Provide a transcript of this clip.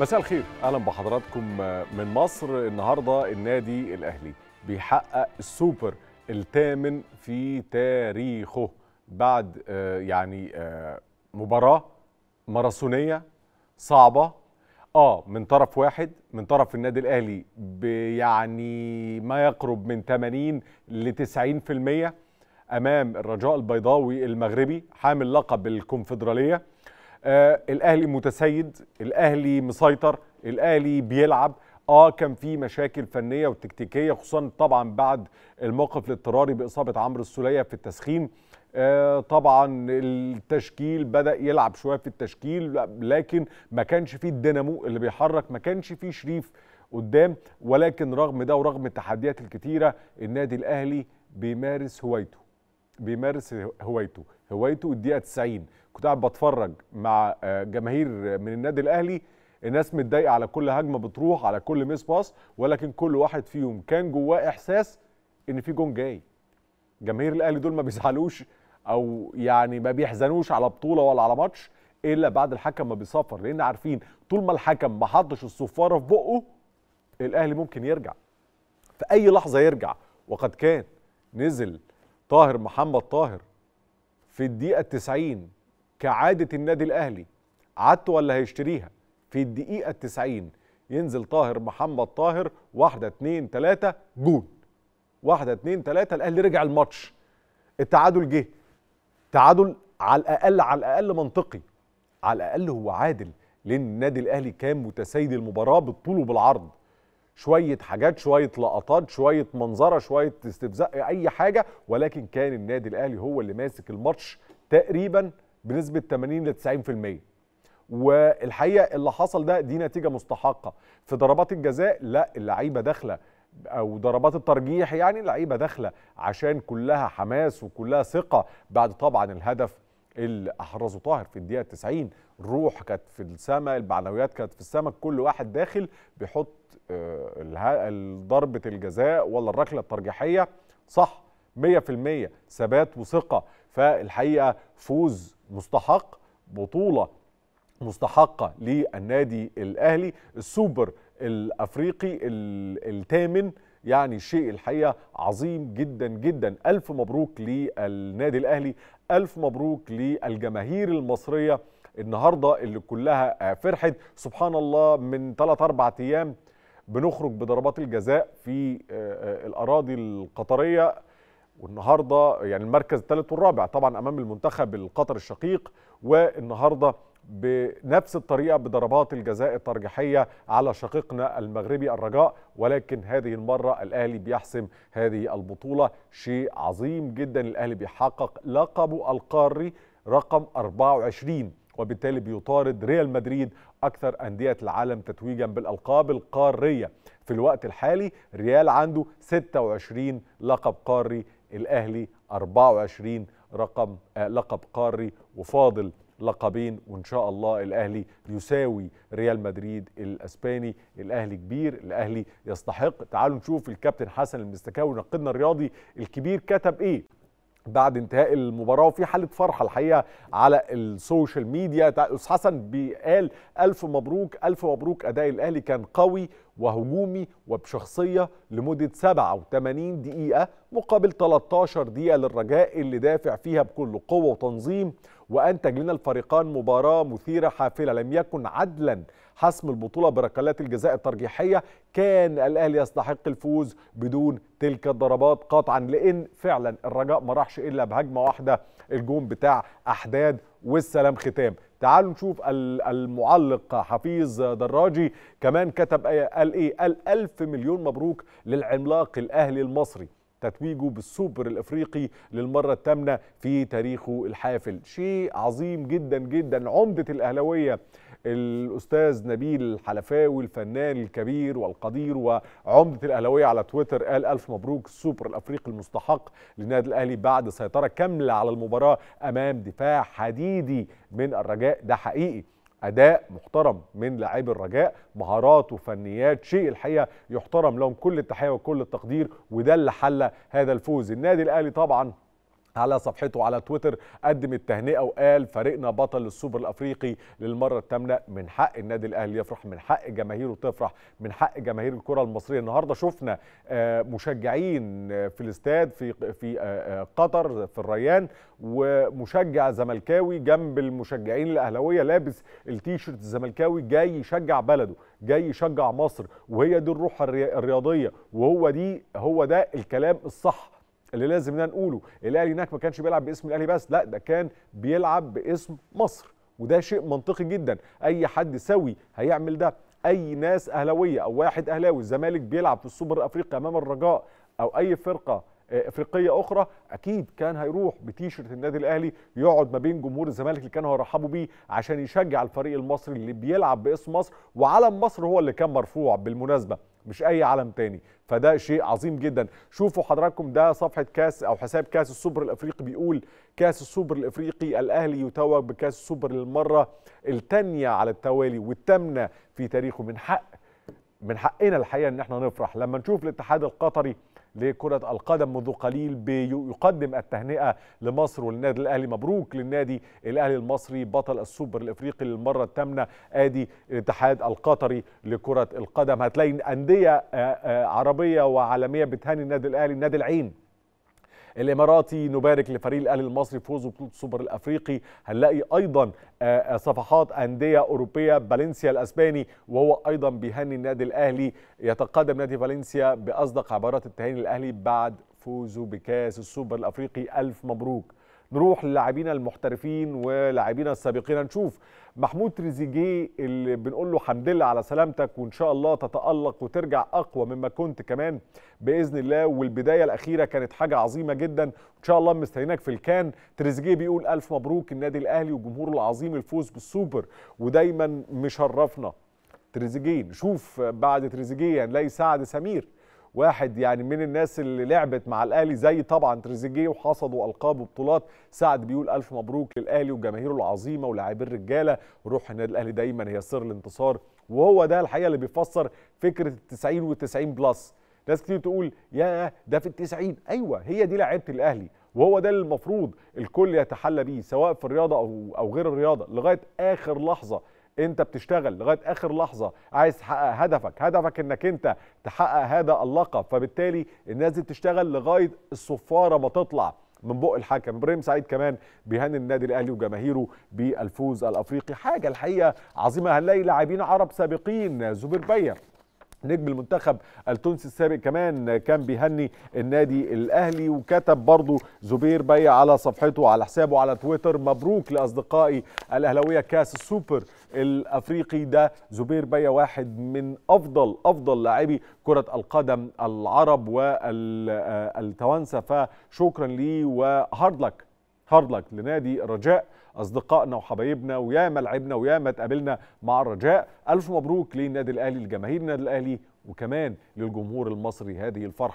مساء الخير اهلا بحضراتكم آه، من مصر النهارده النادي الاهلي بيحقق السوبر الثامن في تاريخه بعد آه، يعني آه، مباراه ماراثونيه صعبه اه من طرف واحد من طرف النادي الاهلي بيعني ما يقرب من 80 ل 90% امام الرجاء البيضاوي المغربي حامل لقب الكونفدراليه آه الاهلي متسيد الاهلي مسيطر الاهلي بيلعب اه كان في مشاكل فنيه وتكتيكيه خصوصا طبعا بعد الموقف الاضطراري باصابه عمرو السوليه في التسخين آه طبعا التشكيل بدا يلعب شويه في التشكيل لكن ما كانش فيه الدينامو اللي بيحرك ما كانش فيه شريف قدام ولكن رغم ده ورغم التحديات الكتيره النادي الاهلي بيمارس هوايته بيمارس هوايته هوايته الدقيقه 90 كنت قاعد بتفرج مع آه، جماهير من النادي الاهلي الناس متضايقه على كل هجمه بتروح على كل ميس باس ولكن كل واحد فيهم كان جواه احساس ان في جون جاي جماهير الاهلي دول ما بيزعلوش او يعني ما بيحزنوش على بطوله ولا على ماتش الا بعد الحكم ما بيصفر لان عارفين طول ما الحكم ما حطش الصفاره في بقه الاهلي ممكن يرجع في اي لحظه يرجع وقد كان نزل طاهر محمد طاهر في الدقيقة 90 كعادة النادي الأهلي عدت ولا هيشتريها في الدقيقة 90 ينزل طاهر محمد طاهر واحدة اتنين تلاتة جون واحدة اتنين تلاتة الأهلي رجع الماتش التعادل جه تعادل على الأقل على الأقل منطقي على الأقل هو عادل لأن النادي الأهلي كان متسيد المباراة بالطول وبالعرض شويه حاجات شويه لقطات شويه منظره شويه استفزاء اي حاجه ولكن كان النادي الاهلي هو اللي ماسك الماتش تقريبا بنسبه 80 ل 90% والحقيقه اللي حصل ده دي نتيجه مستحقه في ضربات الجزاء لا اللعيبه داخله او ضربات الترجيح يعني اللعيبه داخله عشان كلها حماس وكلها ثقه بعد طبعا الهدف اللي احرزه طاهر في الدقيقه 90 الروح كانت في السماء المعنويات كانت في السماء كل واحد داخل بيحط آه، ضربه الجزاء ولا الركله الترجيحيه صح 100% ثبات وثقه فالحقيقه فوز مستحق بطوله مستحقه للنادي الاهلي السوبر الافريقي الثامن يعني شيء الحقيقه عظيم جدا جدا الف مبروك للنادي الاهلي الف مبروك للجماهير المصريه النهارده اللي كلها فرحت سبحان الله من 3 4 ايام بنخرج بضربات الجزاء في آه، آه، الاراضي القطريه والنهارده يعني المركز الثالث والرابع طبعا امام المنتخب القطري الشقيق والنهارده بنفس الطريقه بضربات الجزاء الترجيحيه على شقيقنا المغربي الرجاء ولكن هذه المره الاهلي بيحسم هذه البطوله شيء عظيم جدا الاهلي بيحقق لقبه القاري رقم 24 وبالتالي بيطارد ريال مدريد أكثر أندية العالم تتويجا بالألقاب القارية في الوقت الحالي ريال عنده 26 لقب قاري الأهلي 24 رقم آه، لقب قاري وفاضل لقبين وان شاء الله الاهلي يساوي ريال مدريد الاسباني الاهلي كبير الاهلي يستحق تعالوا نشوف الكابتن حسن المستكاوي نقدنا الرياضي الكبير كتب ايه بعد انتهاء المباراة وفي حالة فرحة الحقيقة على السوشيال ميديا أستاذ حسن بيقال ألف مبروك ألف مبروك أداء الأهلي كان قوي وهجومي وبشخصية لمدة 87 دقيقة مقابل 13 دقيقة للرجاء اللي دافع فيها بكل قوة وتنظيم وأنتج لنا الفريقان مباراة مثيرة حافلة لم يكن عدلا حسم البطولة بركلات الجزاء الترجيحية كان الأهلي يستحق الفوز بدون تلك الضربات قطعا لأن فعلا الرجاء ما راحش إلا بهجمة واحدة الجون بتاع أحداد والسلام ختام تعالوا نشوف المعلق حفيظ دراجي كمان كتب قال ايه قال ألف مليون مبروك للعملاق الأهلي المصري تتويجه بالسوبر الافريقي للمره الثامنه في تاريخه الحافل شيء عظيم جدا جدا عمده الاهلاويه الاستاذ نبيل الحلفاوي الفنان الكبير والقدير وعمده الاهلاويه على تويتر قال الف مبروك السوبر الافريقي المستحق للنادي الاهلي بعد سيطره كامله على المباراه امام دفاع حديدي من الرجاء ده حقيقي اداء محترم من لاعبي الرجاء مهارات وفنيات شيء الحقيقه يحترم لهم كل التحيه وكل التقدير وده اللي حل هذا الفوز النادي الاهلي طبعا على صفحته على تويتر قدم التهنئه وقال فريقنا بطل السوبر الافريقي للمره الثامنه من حق النادي الاهلي يفرح من حق جماهيره تفرح من حق جماهير الكره المصريه النهارده شفنا آه، مشجعين آه، في الاستاد في في آه، قطر في الريان ومشجع زملكاوي جنب المشجعين الاهلاويه لابس التيشيرت الزملكاوي جاي يشجع بلده جاي يشجع مصر وهي دي الروح الرياضيه وهو دي هو ده الكلام الصح اللي لازم نقوله الاهلي هناك ما كانش بيلعب باسم الاهلي بس لا ده كان بيلعب باسم مصر وده شيء منطقي جدا اي حد سوي هيعمل ده اي ناس اهلاويه او واحد اهلاوي الزمالك بيلعب في السوبر الافريقي امام الرجاء او اي فرقه افريقيه اخرى اكيد كان هيروح بتيشرت النادي الاهلي يقعد ما بين جمهور الزمالك اللي كانوا هيرحبوا بيه عشان يشجع الفريق المصري اللي بيلعب باسم مصر وعلم مصر هو اللي كان مرفوع بالمناسبه مش اي علم تاني فده شيء عظيم جدا شوفوا حضراتكم ده صفحه كاس او حساب كاس السوبر الافريقي بيقول كاس السوبر الافريقي الاهلي يتوج بكاس السوبر للمره الثانيه على التوالي والثامنه في تاريخه من حق من حقنا الحقيقه ان احنا نفرح لما نشوف الاتحاد القطري لكرة القدم منذ قليل بيقدم التهنئة لمصر والنادي الأهلي مبروك للنادي الأهلي المصري بطل السوبر الإفريقي للمرة الثامنة آدي الاتحاد القطري لكرة القدم هتلاقي أندية آه، آه، عربية وعالمية بتهني النادي الأهلي نادي العين الاماراتي نبارك لفريق الاهلي المصري فوزه بطوله السوبر الافريقي هنلاقي ايضا آه، آه، صفحات انديه اوروبيه فالنسيا الاسباني وهو ايضا بيهني النادي الاهلي يتقدم نادي فالنسيا باصدق عبارات التهاني للاهلي بعد فوزه بكاس السوبر الافريقي الف مبروك نروح للاعبين المحترفين ولاعبينا السابقين نشوف محمود تريزيجيه اللي بنقول له حمد لله على سلامتك وان شاء الله تتالق وترجع اقوى مما كنت كمان باذن الله والبدايه الاخيره كانت حاجه عظيمه جدا ان شاء الله مستنيينك في الكان تريزيجيه بيقول الف مبروك النادي الاهلي وجمهوره العظيم الفوز بالسوبر ودايما مشرفنا تريزيجيه نشوف بعد تريزيجيه هنلاقي سعد سمير واحد يعني من الناس اللي لعبت مع الاهلي زي طبعا تريزيجيه وحصدوا القاب وبطولات سعد بيقول الف مبروك للاهلي وجماهيره العظيمه ولاعبي الرجاله روح النادي الاهلي دايما هي سر الانتصار وهو ده الحقيقه اللي بيفسر فكره ال90 وال90 بلس ناس كتير تقول يا ده في ال 90 ايوه هي دي لعيبه الاهلي وهو ده اللي المفروض الكل يتحلى بيه سواء في الرياضه او او غير الرياضه لغايه اخر لحظه انت بتشتغل لغايه اخر لحظه عايز تحقق هدفك هدفك انك انت تحقق هذا اللقب فبالتالي الناس دي بتشتغل لغايه الصفاره ما تطلع من بق الحكم ابراهيم سعيد كمان بيهني النادي الاهلي وجماهيره بالفوز الافريقي حاجه الحقيقه عظيمه هنلاقي لاعبين عرب سابقين زبير بيه نجم المنتخب التونسي السابق كمان كان بيهني النادي الاهلي وكتب برضه زبير بي على صفحته على حسابه على تويتر مبروك لاصدقائي الاهلاويه كاس السوبر الافريقي ده زبير بي واحد من افضل افضل لاعبي كره القدم العرب والتوانسه فشكرا ليه وهارد لك هارد لك لنادي الرجاء اصدقائنا وحبايبنا وياما لعبنا وياما اتقابلنا مع الرجاء الف مبروك للنادي الاهلي لجماهير النادي الاهلي وكمان للجمهور المصري هذه الفرحه